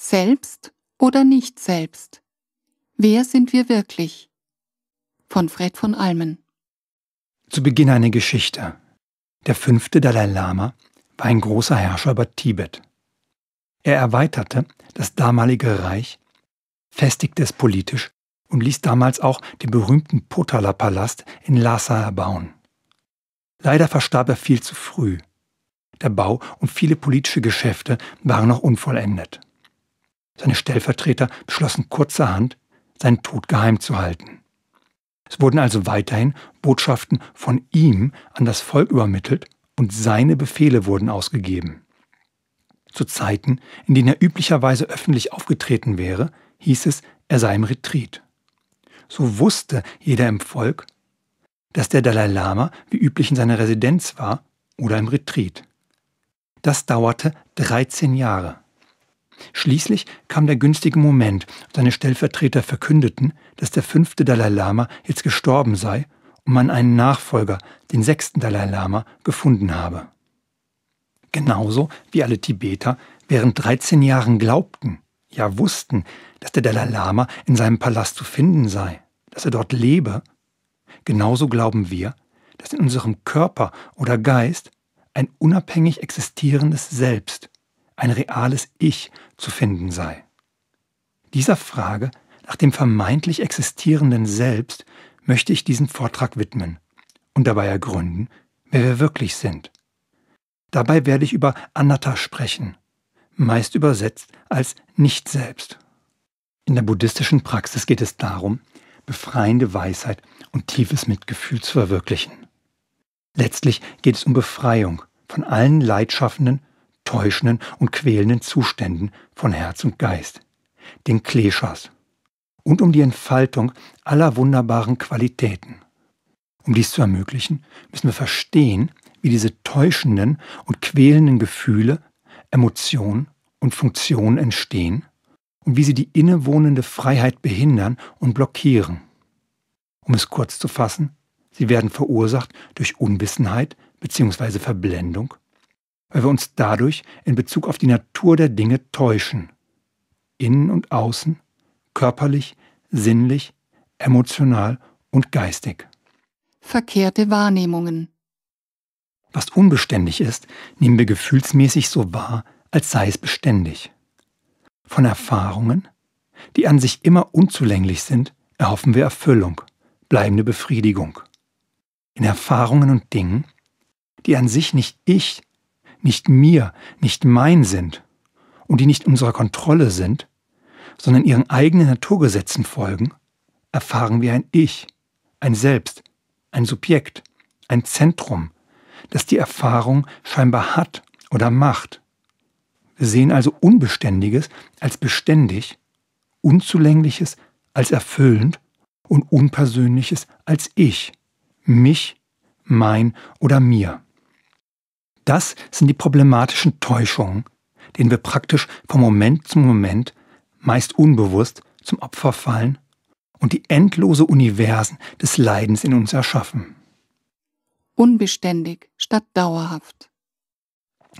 Selbst oder nicht selbst? Wer sind wir wirklich? Von Fred von Almen. Zu Beginn eine Geschichte. Der fünfte Dalai Lama war ein großer Herrscher über Tibet. Er erweiterte das damalige Reich, festigte es politisch und ließ damals auch den berühmten Potala-Palast in Lhasa erbauen. Leider verstarb er viel zu früh. Der Bau und viele politische Geschäfte waren noch unvollendet. Seine Stellvertreter beschlossen kurzerhand, seinen Tod geheim zu halten. Es wurden also weiterhin Botschaften von ihm an das Volk übermittelt und seine Befehle wurden ausgegeben. Zu Zeiten, in denen er üblicherweise öffentlich aufgetreten wäre, hieß es, er sei im Retreat. So wusste jeder im Volk, dass der Dalai Lama wie üblich in seiner Residenz war oder im Retreat. Das dauerte 13 Jahre. Schließlich kam der günstige Moment, seine Stellvertreter verkündeten, dass der fünfte Dalai Lama jetzt gestorben sei und man einen Nachfolger, den sechsten Dalai Lama, gefunden habe. Genauso wie alle Tibeter während 13 Jahren glaubten, ja wussten, dass der Dalai Lama in seinem Palast zu finden sei, dass er dort lebe, genauso glauben wir, dass in unserem Körper oder Geist ein unabhängig existierendes Selbst ein reales Ich zu finden sei. Dieser Frage nach dem vermeintlich existierenden Selbst möchte ich diesen Vortrag widmen und dabei ergründen, wer wir wirklich sind. Dabei werde ich über Anatta sprechen, meist übersetzt als Nicht-Selbst. In der buddhistischen Praxis geht es darum, befreiende Weisheit und tiefes Mitgefühl zu verwirklichen. Letztlich geht es um Befreiung von allen leidenschaftenden täuschenden und quälenden Zuständen von Herz und Geist, den Kleschers, und um die Entfaltung aller wunderbaren Qualitäten. Um dies zu ermöglichen, müssen wir verstehen, wie diese täuschenden und quälenden Gefühle, Emotionen und Funktionen entstehen und wie sie die innewohnende Freiheit behindern und blockieren. Um es kurz zu fassen, sie werden verursacht durch Unwissenheit bzw. Verblendung weil wir uns dadurch in Bezug auf die Natur der Dinge täuschen. Innen und außen, körperlich, sinnlich, emotional und geistig. Verkehrte Wahrnehmungen. Was unbeständig ist, nehmen wir gefühlsmäßig so wahr, als sei es beständig. Von Erfahrungen, die an sich immer unzulänglich sind, erhoffen wir Erfüllung, bleibende Befriedigung. In Erfahrungen und Dingen, die an sich nicht ich, nicht mir, nicht mein sind und die nicht unserer Kontrolle sind, sondern ihren eigenen Naturgesetzen folgen, erfahren wir ein Ich, ein Selbst, ein Subjekt, ein Zentrum, das die Erfahrung scheinbar hat oder macht. Wir sehen also Unbeständiges als beständig, Unzulängliches als erfüllend und Unpersönliches als Ich, mich, mein oder mir. Das sind die problematischen Täuschungen, denen wir praktisch vom Moment zum Moment, meist unbewusst, zum Opfer fallen und die endlose Universen des Leidens in uns erschaffen. Unbeständig statt dauerhaft.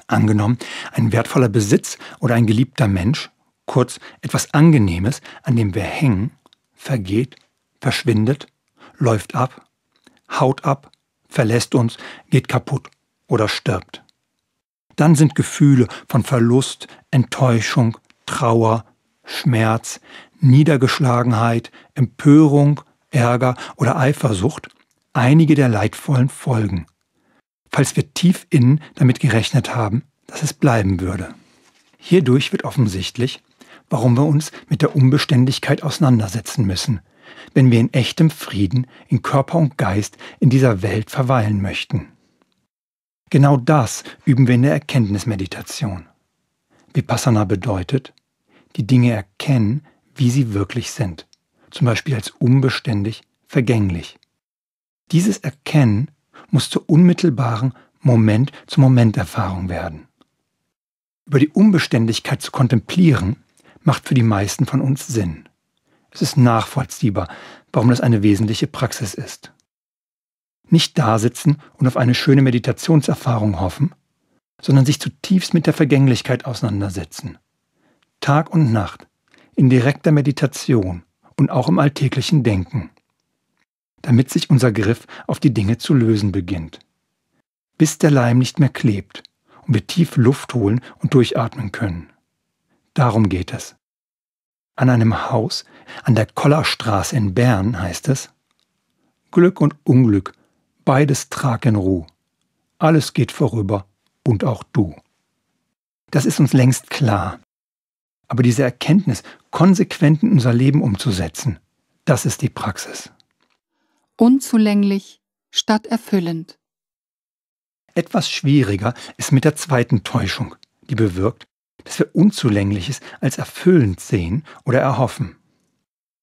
Angenommen, ein wertvoller Besitz oder ein geliebter Mensch, kurz etwas Angenehmes, an dem wir hängen, vergeht, verschwindet, läuft ab, haut ab, verlässt uns, geht kaputt oder stirbt. Dann sind Gefühle von Verlust, Enttäuschung, Trauer, Schmerz, Niedergeschlagenheit, Empörung, Ärger oder Eifersucht einige der leidvollen Folgen, falls wir tief innen damit gerechnet haben, dass es bleiben würde. Hierdurch wird offensichtlich, warum wir uns mit der Unbeständigkeit auseinandersetzen müssen, wenn wir in echtem Frieden in Körper und Geist in dieser Welt verweilen möchten. Genau das üben wir in der Erkenntnismeditation. Vipassana bedeutet, die Dinge erkennen, wie sie wirklich sind, zum Beispiel als unbeständig, vergänglich. Dieses Erkennen muss zur unmittelbaren Moment zu Moment-Erfahrung werden. Über die Unbeständigkeit zu kontemplieren, macht für die meisten von uns Sinn. Es ist nachvollziehbar, warum das eine wesentliche Praxis ist nicht dasitzen und auf eine schöne Meditationserfahrung hoffen, sondern sich zutiefst mit der Vergänglichkeit auseinandersetzen. Tag und Nacht, in direkter Meditation und auch im alltäglichen Denken, damit sich unser Griff auf die Dinge zu lösen beginnt, bis der Leim nicht mehr klebt und wir tief Luft holen und durchatmen können. Darum geht es. An einem Haus an der Kollerstraße in Bern heißt es, Glück und Unglück beides trag in Ruhe. Alles geht vorüber und auch du. Das ist uns längst klar. Aber diese Erkenntnis konsequent in unser Leben umzusetzen, das ist die Praxis. Unzulänglich statt erfüllend. Etwas schwieriger ist mit der zweiten Täuschung, die bewirkt, dass wir Unzulängliches als erfüllend sehen oder erhoffen.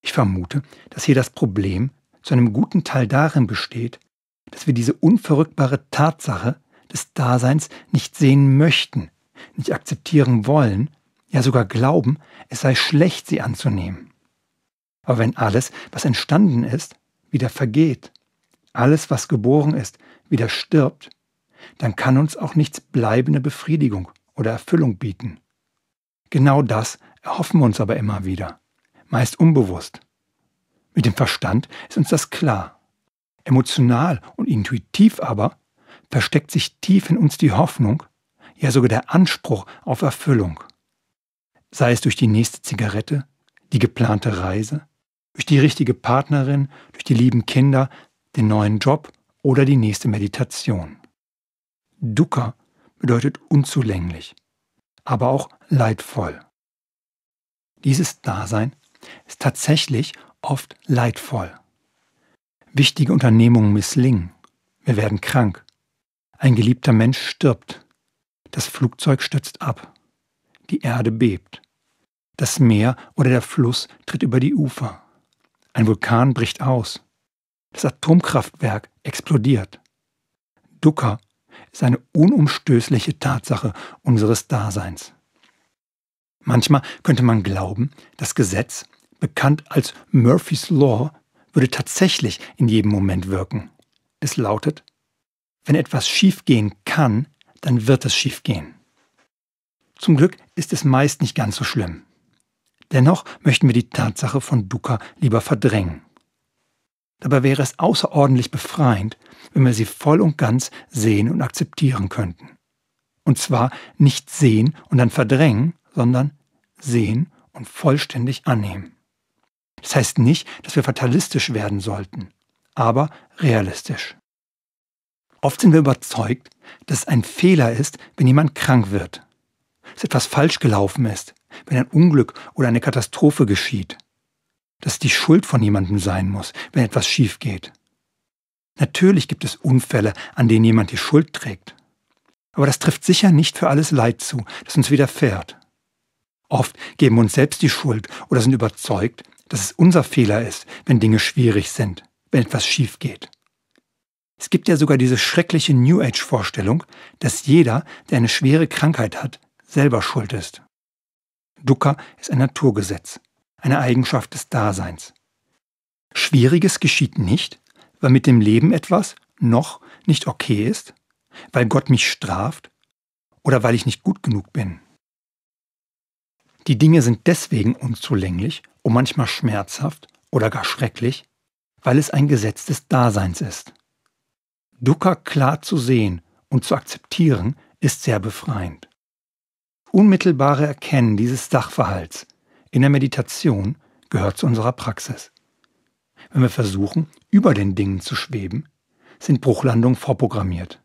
Ich vermute, dass hier das Problem zu einem guten Teil darin besteht, dass wir diese unverrückbare Tatsache des Daseins nicht sehen möchten, nicht akzeptieren wollen, ja sogar glauben, es sei schlecht, sie anzunehmen. Aber wenn alles, was entstanden ist, wieder vergeht, alles, was geboren ist, wieder stirbt, dann kann uns auch nichts bleibende Befriedigung oder Erfüllung bieten. Genau das erhoffen wir uns aber immer wieder, meist unbewusst. Mit dem Verstand ist uns das klar. Emotional und intuitiv aber versteckt sich tief in uns die Hoffnung, ja sogar der Anspruch auf Erfüllung. Sei es durch die nächste Zigarette, die geplante Reise, durch die richtige Partnerin, durch die lieben Kinder, den neuen Job oder die nächste Meditation. Dukkha bedeutet unzulänglich, aber auch leidvoll. Dieses Dasein ist tatsächlich oft leidvoll. Wichtige Unternehmungen misslingen. Wir werden krank. Ein geliebter Mensch stirbt. Das Flugzeug stürzt ab. Die Erde bebt. Das Meer oder der Fluss tritt über die Ufer. Ein Vulkan bricht aus. Das Atomkraftwerk explodiert. Ducker ist eine unumstößliche Tatsache unseres Daseins. Manchmal könnte man glauben, das Gesetz, bekannt als Murphy's Law, würde tatsächlich in jedem Moment wirken. Es lautet, wenn etwas schiefgehen kann, dann wird es schiefgehen. Zum Glück ist es meist nicht ganz so schlimm. Dennoch möchten wir die Tatsache von Dukkha lieber verdrängen. Dabei wäre es außerordentlich befreiend, wenn wir sie voll und ganz sehen und akzeptieren könnten. Und zwar nicht sehen und dann verdrängen, sondern sehen und vollständig annehmen. Das heißt nicht, dass wir fatalistisch werden sollten, aber realistisch. Oft sind wir überzeugt, dass es ein Fehler ist, wenn jemand krank wird, dass etwas falsch gelaufen ist, wenn ein Unglück oder eine Katastrophe geschieht, dass es die Schuld von jemandem sein muss, wenn etwas schief geht. Natürlich gibt es Unfälle, an denen jemand die Schuld trägt. Aber das trifft sicher nicht für alles Leid zu, das uns widerfährt. Oft geben wir uns selbst die Schuld oder sind überzeugt, dass es unser Fehler ist, wenn Dinge schwierig sind, wenn etwas schief geht. Es gibt ja sogar diese schreckliche New Age-Vorstellung, dass jeder, der eine schwere Krankheit hat, selber schuld ist. Dukkha ist ein Naturgesetz, eine Eigenschaft des Daseins. Schwieriges geschieht nicht, weil mit dem Leben etwas noch nicht okay ist, weil Gott mich straft oder weil ich nicht gut genug bin. Die Dinge sind deswegen unzulänglich und manchmal schmerzhaft oder gar schrecklich, weil es ein Gesetz des Daseins ist. Dukkha klar zu sehen und zu akzeptieren ist sehr befreiend. Unmittelbare Erkennen dieses Sachverhalts in der Meditation gehört zu unserer Praxis. Wenn wir versuchen, über den Dingen zu schweben, sind Bruchlandungen vorprogrammiert.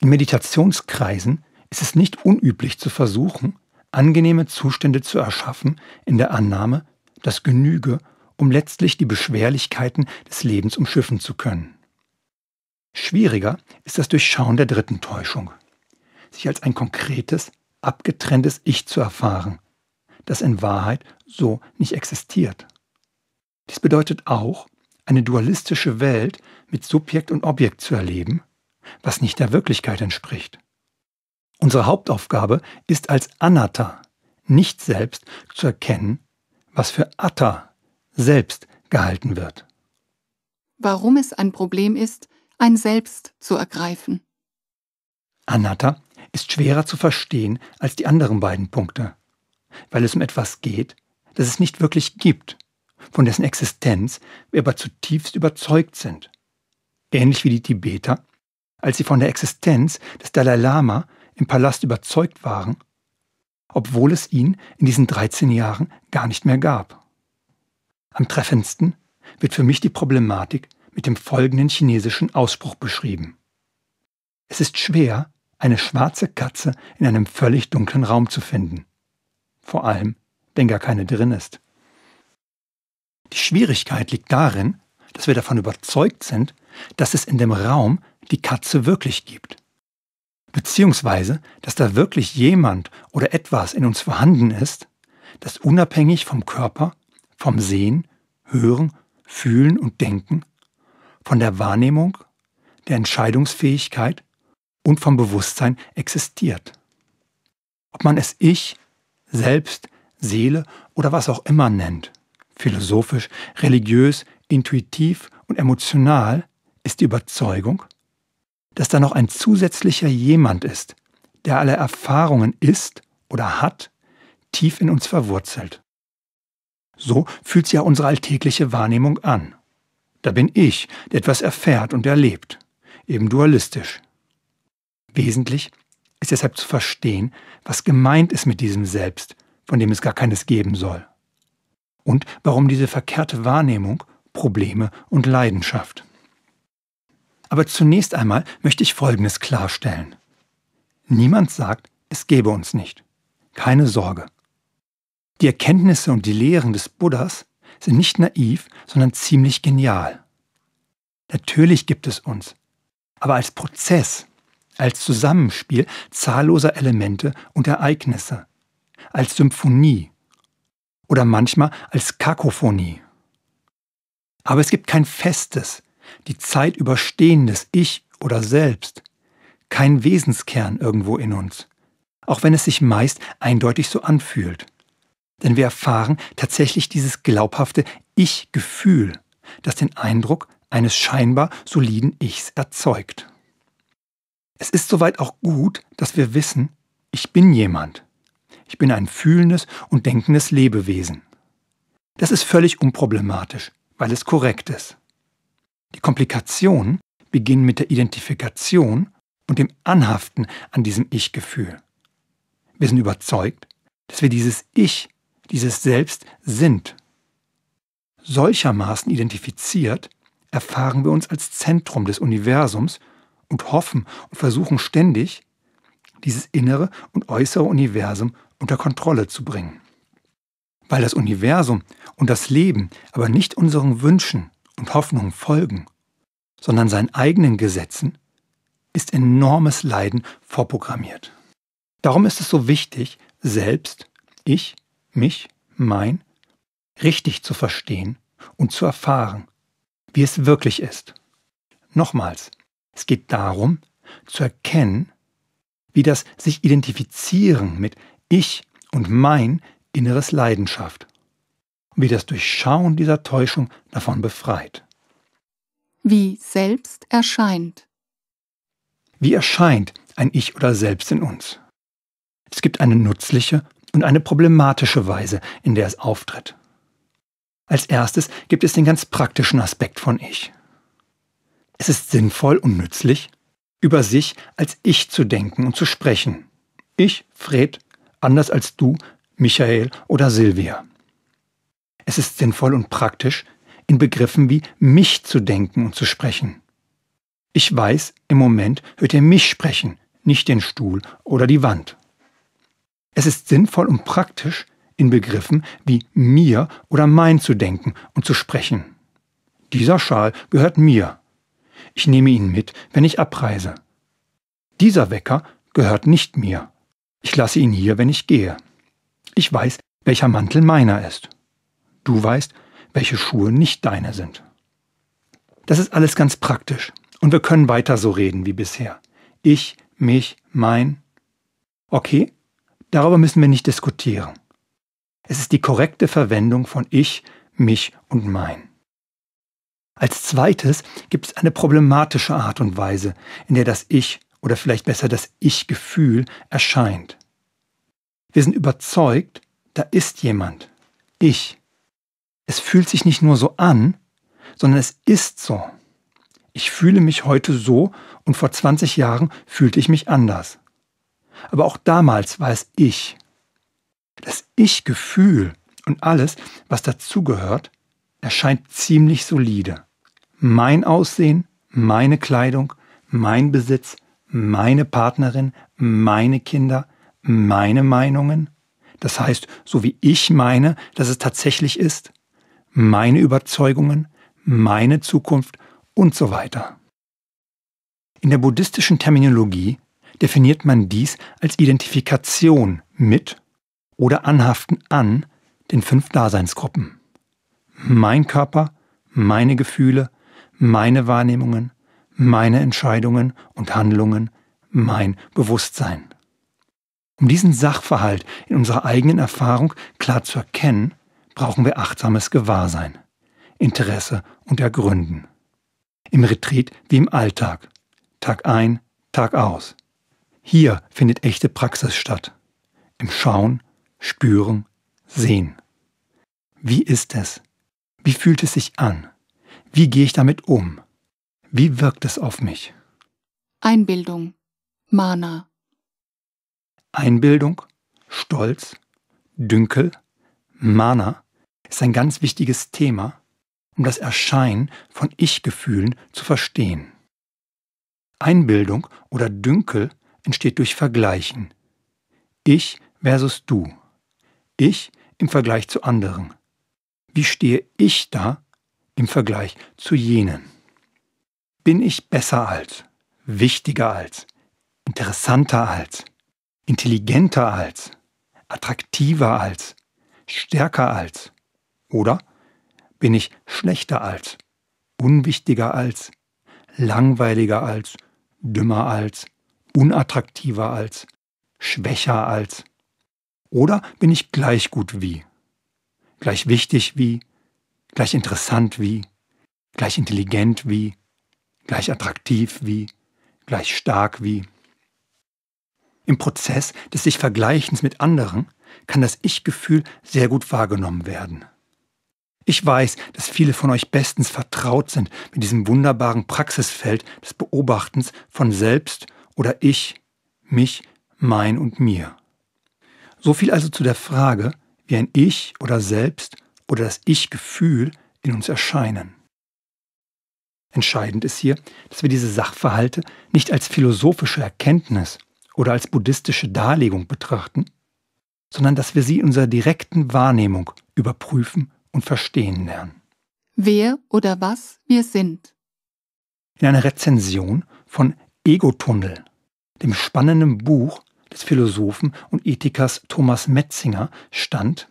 In Meditationskreisen ist es nicht unüblich zu versuchen, angenehme Zustände zu erschaffen, in der Annahme, das genüge, um letztlich die Beschwerlichkeiten des Lebens umschiffen zu können. Schwieriger ist das Durchschauen der dritten Täuschung, sich als ein konkretes, abgetrenntes Ich zu erfahren, das in Wahrheit so nicht existiert. Dies bedeutet auch, eine dualistische Welt mit Subjekt und Objekt zu erleben, was nicht der Wirklichkeit entspricht. Unsere Hauptaufgabe ist als Anatta, nicht selbst, zu erkennen, was für Atta, selbst, gehalten wird. Warum es ein Problem ist, ein Selbst zu ergreifen. Anatta ist schwerer zu verstehen als die anderen beiden Punkte, weil es um etwas geht, das es nicht wirklich gibt, von dessen Existenz wir aber zutiefst überzeugt sind. Ähnlich wie die Tibeter, als sie von der Existenz des Dalai Lama im Palast überzeugt waren, obwohl es ihn in diesen 13 Jahren gar nicht mehr gab. Am treffendsten wird für mich die Problematik mit dem folgenden chinesischen Ausspruch beschrieben. Es ist schwer, eine schwarze Katze in einem völlig dunklen Raum zu finden. Vor allem, wenn gar keine drin ist. Die Schwierigkeit liegt darin, dass wir davon überzeugt sind, dass es in dem Raum die Katze wirklich gibt beziehungsweise dass da wirklich jemand oder etwas in uns vorhanden ist, das unabhängig vom Körper, vom Sehen, Hören, Fühlen und Denken, von der Wahrnehmung, der Entscheidungsfähigkeit und vom Bewusstsein existiert. Ob man es Ich, Selbst, Seele oder was auch immer nennt, philosophisch, religiös, intuitiv und emotional, ist die Überzeugung, dass da noch ein zusätzlicher jemand ist, der alle Erfahrungen ist oder hat, tief in uns verwurzelt. So fühlt sich ja unsere alltägliche Wahrnehmung an. Da bin ich, der etwas erfährt und erlebt, eben dualistisch. Wesentlich ist deshalb zu verstehen, was gemeint ist mit diesem Selbst, von dem es gar keines geben soll. Und warum diese verkehrte Wahrnehmung Probleme und Leidenschaft. Aber zunächst einmal möchte ich Folgendes klarstellen. Niemand sagt, es gebe uns nicht. Keine Sorge. Die Erkenntnisse und die Lehren des Buddhas sind nicht naiv, sondern ziemlich genial. Natürlich gibt es uns, aber als Prozess, als Zusammenspiel zahlloser Elemente und Ereignisse, als Symphonie oder manchmal als Kakophonie. Aber es gibt kein festes, die Zeit überstehendes Ich oder Selbst, kein Wesenskern irgendwo in uns, auch wenn es sich meist eindeutig so anfühlt. Denn wir erfahren tatsächlich dieses glaubhafte Ich-Gefühl, das den Eindruck eines scheinbar soliden Ichs erzeugt. Es ist soweit auch gut, dass wir wissen, ich bin jemand. Ich bin ein fühlendes und denkendes Lebewesen. Das ist völlig unproblematisch, weil es korrekt ist. Die Komplikationen beginnen mit der Identifikation und dem Anhaften an diesem Ich-Gefühl. Wir sind überzeugt, dass wir dieses Ich, dieses Selbst sind. Solchermaßen identifiziert erfahren wir uns als Zentrum des Universums und hoffen und versuchen ständig, dieses innere und äußere Universum unter Kontrolle zu bringen. Weil das Universum und das Leben aber nicht unseren Wünschen, und Hoffnung folgen, sondern seinen eigenen Gesetzen, ist enormes Leiden vorprogrammiert. Darum ist es so wichtig, selbst, ich, mich, mein, richtig zu verstehen und zu erfahren, wie es wirklich ist. Nochmals, es geht darum, zu erkennen, wie das sich identifizieren mit ich und mein inneres Leidenschaft wie das Durchschauen dieser Täuschung davon befreit. Wie selbst erscheint. Wie erscheint ein Ich oder Selbst in uns? Es gibt eine nützliche und eine problematische Weise, in der es auftritt. Als erstes gibt es den ganz praktischen Aspekt von Ich. Es ist sinnvoll und nützlich, über sich als Ich zu denken und zu sprechen. Ich, Fred, anders als du, Michael oder Silvia es ist sinnvoll und praktisch, in Begriffen wie mich zu denken und zu sprechen. Ich weiß, im Moment hört ihr mich sprechen, nicht den Stuhl oder die Wand. Es ist sinnvoll und praktisch, in Begriffen wie mir oder mein zu denken und zu sprechen. Dieser Schal gehört mir. Ich nehme ihn mit, wenn ich abreise. Dieser Wecker gehört nicht mir. Ich lasse ihn hier, wenn ich gehe. Ich weiß, welcher Mantel meiner ist. Du weißt, welche Schuhe nicht deine sind. Das ist alles ganz praktisch. Und wir können weiter so reden wie bisher. Ich, mich, mein. Okay, darüber müssen wir nicht diskutieren. Es ist die korrekte Verwendung von ich, mich und mein. Als zweites gibt es eine problematische Art und Weise, in der das Ich oder vielleicht besser das Ich-Gefühl erscheint. Wir sind überzeugt, da ist jemand. Ich es fühlt sich nicht nur so an, sondern es ist so. Ich fühle mich heute so und vor 20 Jahren fühlte ich mich anders. Aber auch damals war es ich. Das Ich-Gefühl und alles, was dazugehört, erscheint ziemlich solide. Mein Aussehen, meine Kleidung, mein Besitz, meine Partnerin, meine Kinder, meine Meinungen. Das heißt, so wie ich meine, dass es tatsächlich ist, meine Überzeugungen, meine Zukunft und so weiter. In der buddhistischen Terminologie definiert man dies als Identifikation mit oder Anhaften an den fünf Daseinsgruppen. Mein Körper, meine Gefühle, meine Wahrnehmungen, meine Entscheidungen und Handlungen, mein Bewusstsein. Um diesen Sachverhalt in unserer eigenen Erfahrung klar zu erkennen, brauchen wir achtsames Gewahrsein, Interesse und Ergründen. Im Retreat wie im Alltag, Tag ein, Tag aus. Hier findet echte Praxis statt. Im Schauen, Spüren, Sehen. Wie ist es? Wie fühlt es sich an? Wie gehe ich damit um? Wie wirkt es auf mich? Einbildung, Mana. Einbildung, Stolz, Dünkel, Mana ist ein ganz wichtiges Thema, um das Erscheinen von Ich-Gefühlen zu verstehen. Einbildung oder Dünkel entsteht durch Vergleichen. Ich versus du. Ich im Vergleich zu anderen. Wie stehe ich da im Vergleich zu jenen? Bin ich besser als, wichtiger als, interessanter als, intelligenter als, attraktiver als, stärker als? Oder bin ich schlechter als, unwichtiger als, langweiliger als, dümmer als, unattraktiver als, schwächer als? Oder bin ich gleich gut wie, gleich wichtig wie, gleich interessant wie, gleich intelligent wie, gleich attraktiv wie, gleich stark wie? Im Prozess des sich Vergleichens mit anderen kann das Ich-Gefühl sehr gut wahrgenommen werden. Ich weiß, dass viele von euch bestens vertraut sind mit diesem wunderbaren Praxisfeld des Beobachtens von selbst oder ich, mich, mein und mir. So viel also zu der Frage, wie ein Ich oder Selbst oder das Ich-Gefühl in uns erscheinen. Entscheidend ist hier, dass wir diese Sachverhalte nicht als philosophische Erkenntnis oder als buddhistische Darlegung betrachten, sondern dass wir sie in unserer direkten Wahrnehmung überprüfen und verstehen lernen. Wer oder was wir sind. In einer Rezension von Egotunnel, dem spannenden Buch des Philosophen und Ethikers Thomas Metzinger, stand,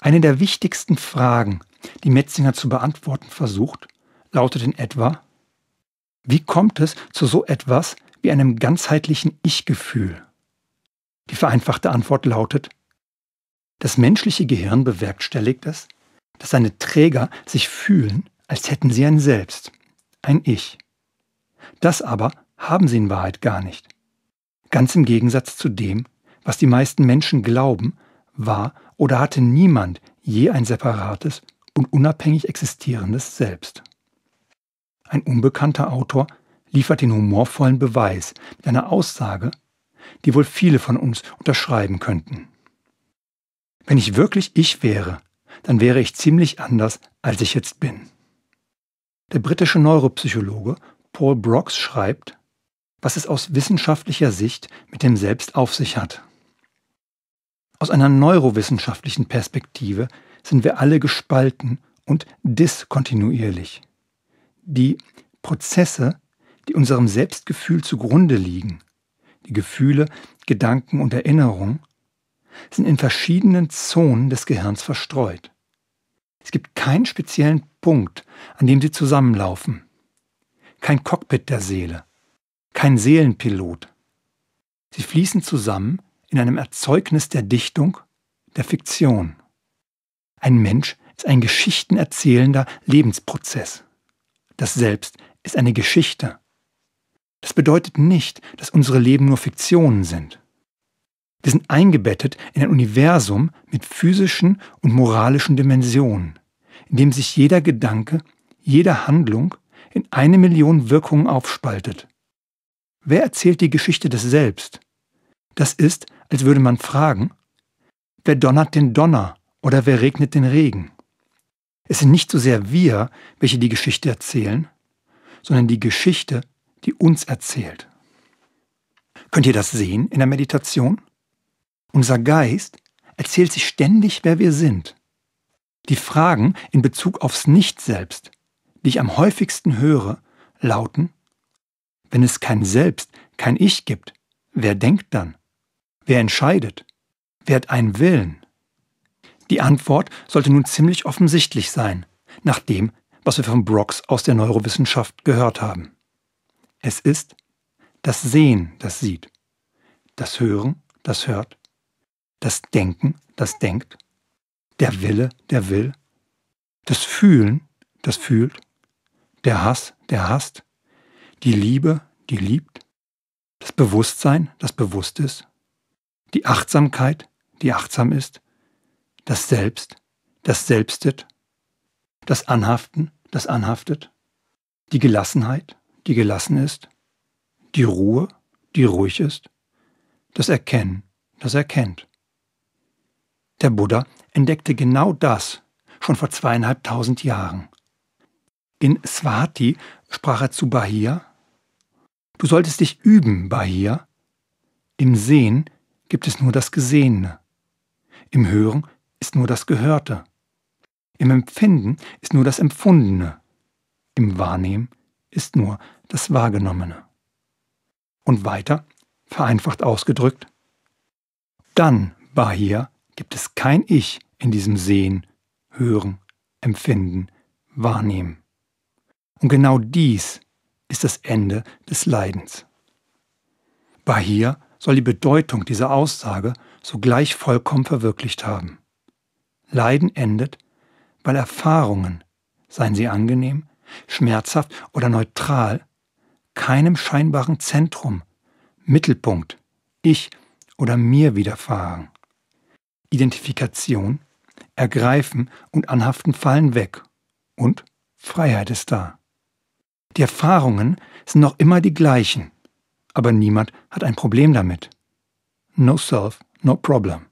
eine der wichtigsten Fragen, die Metzinger zu beantworten versucht, lautet in etwa, wie kommt es zu so etwas wie einem ganzheitlichen Ich-Gefühl? Die vereinfachte Antwort lautet, das menschliche Gehirn bewerkstelligt es, dass seine Träger sich fühlen, als hätten sie ein Selbst, ein Ich. Das aber haben sie in Wahrheit gar nicht. Ganz im Gegensatz zu dem, was die meisten Menschen glauben, war oder hatte niemand je ein separates und unabhängig existierendes Selbst. Ein unbekannter Autor liefert den humorvollen Beweis mit einer Aussage, die wohl viele von uns unterschreiben könnten. Wenn ich wirklich ich wäre, dann wäre ich ziemlich anders, als ich jetzt bin. Der britische Neuropsychologe Paul Brox schreibt, was es aus wissenschaftlicher Sicht mit dem Selbst auf sich hat. Aus einer neurowissenschaftlichen Perspektive sind wir alle gespalten und diskontinuierlich. Die Prozesse, die unserem Selbstgefühl zugrunde liegen, die Gefühle, Gedanken und Erinnerungen, sind in verschiedenen Zonen des Gehirns verstreut. Es gibt keinen speziellen Punkt, an dem sie zusammenlaufen. Kein Cockpit der Seele. Kein Seelenpilot. Sie fließen zusammen in einem Erzeugnis der Dichtung, der Fiktion. Ein Mensch ist ein geschichtenerzählender Lebensprozess. Das Selbst ist eine Geschichte. Das bedeutet nicht, dass unsere Leben nur Fiktionen sind. Wir sind eingebettet in ein Universum mit physischen und moralischen Dimensionen, in dem sich jeder Gedanke, jede Handlung in eine Million Wirkungen aufspaltet. Wer erzählt die Geschichte des Selbst? Das ist, als würde man fragen, wer donnert den Donner oder wer regnet den Regen? Es sind nicht so sehr wir, welche die Geschichte erzählen, sondern die Geschichte, die uns erzählt. Könnt ihr das sehen in der Meditation? Unser Geist erzählt sich ständig, wer wir sind. Die Fragen in Bezug aufs Nicht-Selbst, die ich am häufigsten höre, lauten, wenn es kein Selbst, kein Ich gibt, wer denkt dann? Wer entscheidet? Wer hat einen Willen? Die Antwort sollte nun ziemlich offensichtlich sein, nach dem, was wir von Brocks aus der Neurowissenschaft gehört haben. Es ist das Sehen, das sieht, das Hören, das hört, das Denken, das denkt, der Wille, der will, das Fühlen, das fühlt, der Hass, der hasst, die Liebe, die liebt, das Bewusstsein, das bewusst ist, die Achtsamkeit, die achtsam ist, das Selbst, das selbstet, das Anhaften, das anhaftet, die Gelassenheit, die gelassen ist, die Ruhe, die ruhig ist, das Erkennen, das erkennt. Der Buddha entdeckte genau das schon vor zweieinhalbtausend Jahren. In Swati sprach er zu Bahia, Du solltest dich üben, Bahia. Im Sehen gibt es nur das Gesehene. Im Hören ist nur das Gehörte. Im Empfinden ist nur das Empfundene. Im Wahrnehmen ist nur das Wahrgenommene. Und weiter, vereinfacht ausgedrückt, dann, Bahia, gibt es kein Ich in diesem Sehen, Hören, Empfinden, Wahrnehmen. Und genau dies ist das Ende des Leidens. Bahir soll die Bedeutung dieser Aussage sogleich vollkommen verwirklicht haben. Leiden endet, weil Erfahrungen, seien sie angenehm, schmerzhaft oder neutral, keinem scheinbaren Zentrum, Mittelpunkt, ich oder mir widerfahren. Identifikation, Ergreifen und Anhaften fallen weg und Freiheit ist da. Die Erfahrungen sind noch immer die gleichen, aber niemand hat ein Problem damit. No self, no problem.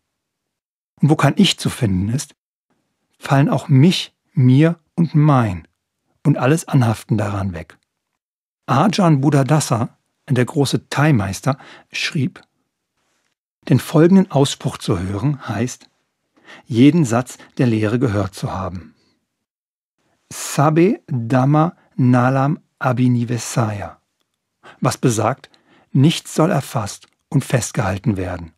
Und wo kein Ich zu finden ist, fallen auch mich, mir und mein und alles Anhaften daran weg. Ajahn Buddhadasa, der große Thai-Meister, schrieb, den folgenden Ausspruch zu hören heißt, jeden Satz der Lehre gehört zu haben. Sabe Dhamma Nalam Abhinivesaya, was besagt, nichts soll erfasst und festgehalten werden.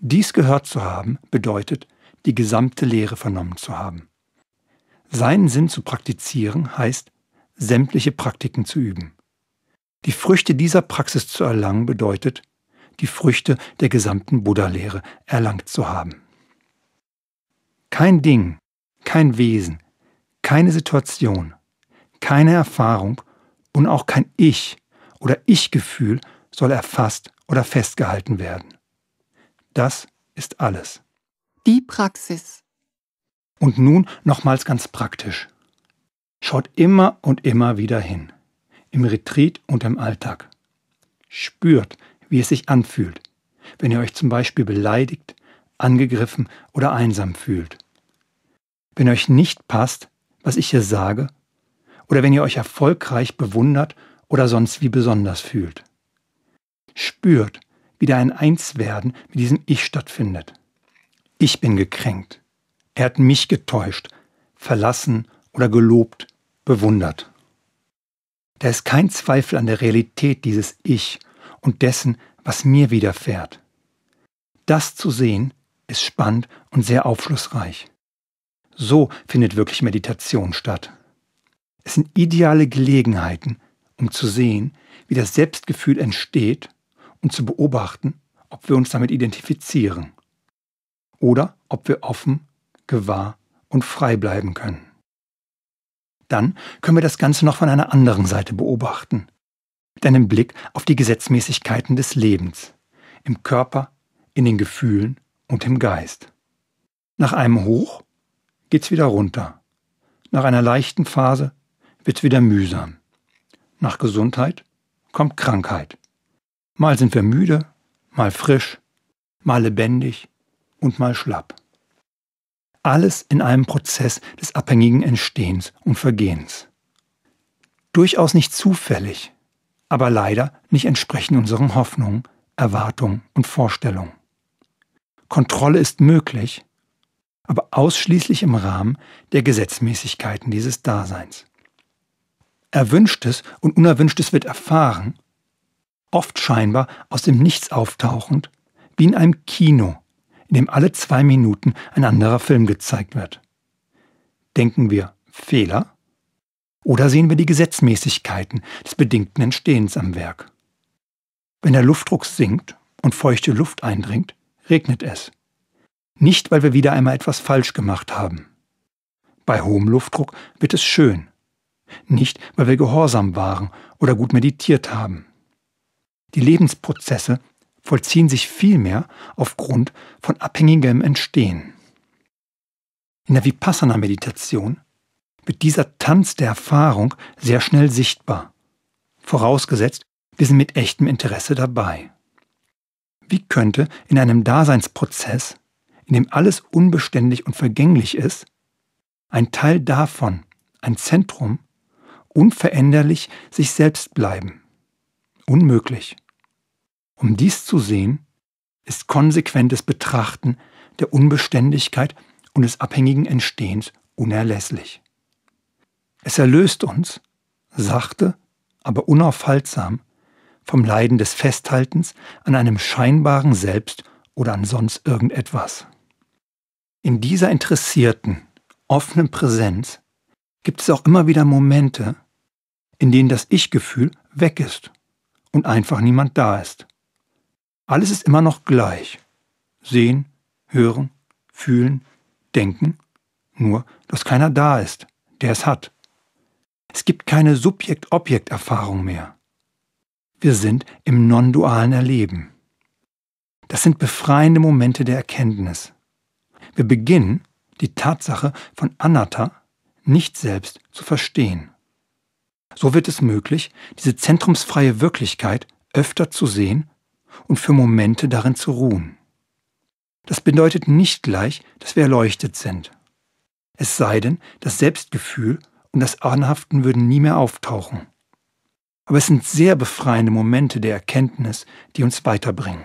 Dies gehört zu haben bedeutet, die gesamte Lehre vernommen zu haben. Seinen Sinn zu praktizieren heißt, sämtliche Praktiken zu üben. Die Früchte dieser Praxis zu erlangen bedeutet, die Früchte der gesamten Buddha-Lehre erlangt zu haben. Kein Ding, kein Wesen, keine Situation, keine Erfahrung und auch kein Ich oder Ich-Gefühl soll erfasst oder festgehalten werden. Das ist alles. Die Praxis. Und nun nochmals ganz praktisch. Schaut immer und immer wieder hin. Im Retreat und im Alltag. Spürt, wie es sich anfühlt, wenn ihr euch zum Beispiel beleidigt, angegriffen oder einsam fühlt. Wenn euch nicht passt, was ich hier sage, oder wenn ihr euch erfolgreich bewundert oder sonst wie besonders fühlt. Spürt, wie da ein Einswerden mit diesem Ich stattfindet. Ich bin gekränkt. Er hat mich getäuscht, verlassen oder gelobt, bewundert. Da ist kein Zweifel an der Realität dieses Ich und dessen, was mir widerfährt. Das zu sehen, ist spannend und sehr aufschlussreich. So findet wirklich Meditation statt. Es sind ideale Gelegenheiten, um zu sehen, wie das Selbstgefühl entsteht und zu beobachten, ob wir uns damit identifizieren oder ob wir offen, gewahr und frei bleiben können. Dann können wir das Ganze noch von einer anderen Seite beobachten mit einem Blick auf die Gesetzmäßigkeiten des Lebens, im Körper, in den Gefühlen und im Geist. Nach einem Hoch geht's wieder runter. Nach einer leichten Phase wird's wieder mühsam. Nach Gesundheit kommt Krankheit. Mal sind wir müde, mal frisch, mal lebendig und mal schlapp. Alles in einem Prozess des abhängigen Entstehens und Vergehens. Durchaus nicht zufällig aber leider nicht entsprechend unseren Hoffnungen, Erwartungen und Vorstellungen. Kontrolle ist möglich, aber ausschließlich im Rahmen der Gesetzmäßigkeiten dieses Daseins. Erwünschtes und Unerwünschtes wird erfahren, oft scheinbar aus dem Nichts auftauchend, wie in einem Kino, in dem alle zwei Minuten ein anderer Film gezeigt wird. Denken wir Fehler? Oder sehen wir die Gesetzmäßigkeiten des bedingten Entstehens am Werk. Wenn der Luftdruck sinkt und feuchte Luft eindringt, regnet es. Nicht, weil wir wieder einmal etwas falsch gemacht haben. Bei hohem Luftdruck wird es schön. Nicht, weil wir gehorsam waren oder gut meditiert haben. Die Lebensprozesse vollziehen sich vielmehr aufgrund von abhängigem Entstehen. In der Vipassana-Meditation wird dieser Tanz der Erfahrung sehr schnell sichtbar. Vorausgesetzt, wir sind mit echtem Interesse dabei. Wie könnte in einem Daseinsprozess, in dem alles unbeständig und vergänglich ist, ein Teil davon, ein Zentrum, unveränderlich sich selbst bleiben? Unmöglich. Um dies zu sehen, ist konsequentes Betrachten der Unbeständigkeit und des abhängigen Entstehens unerlässlich. Es erlöst uns, sachte, aber unaufhaltsam, vom Leiden des Festhaltens an einem scheinbaren Selbst oder an sonst irgendetwas. In dieser interessierten, offenen Präsenz gibt es auch immer wieder Momente, in denen das Ich-Gefühl weg ist und einfach niemand da ist. Alles ist immer noch gleich. Sehen, hören, fühlen, denken, nur dass keiner da ist, der es hat. Es gibt keine Subjekt-Objekt-Erfahrung mehr. Wir sind im non-dualen Erleben. Das sind befreiende Momente der Erkenntnis. Wir beginnen, die Tatsache von Anatta nicht selbst zu verstehen. So wird es möglich, diese zentrumsfreie Wirklichkeit öfter zu sehen und für Momente darin zu ruhen. Das bedeutet nicht gleich, dass wir erleuchtet sind. Es sei denn, das Selbstgefühl und das Anhaften würde nie mehr auftauchen. Aber es sind sehr befreiende Momente der Erkenntnis, die uns weiterbringen.